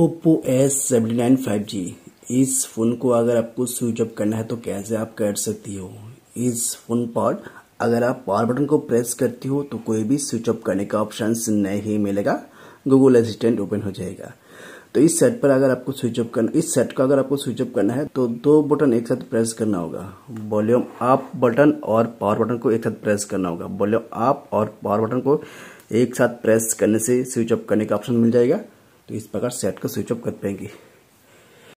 Oppo S seventy nine five G इस phone को अगर आपको स्विच ऑफ करना है तो कैसे आप कर सकती हो इस फ़ोन पर अगर आप पावर बटन को प्रेस करती हो तो कोई भी स्विच ऑफ करने का ऑप्शन नहीं मिलेगा गूगल असिस्टेंट ओपन हो जाएगा तो इस सेट पर अगर आपको स्विच ऑफ करना इस सेट को अगर आपको स्विच ऑफ करना है तो दो बटन एक साथ प्रेस करना होगा वॉल्यूम आप बटन और पावर बटन को एक साथ प्रेस करना होगा वॉल्यूम आप और पावर बटन को एक साथ प्रेस करने से स्विच ऑफ करने का ऑप्शन मिल जाएगा तो इस प्रकार सेट को स्विच ऑफ कर पाएंगे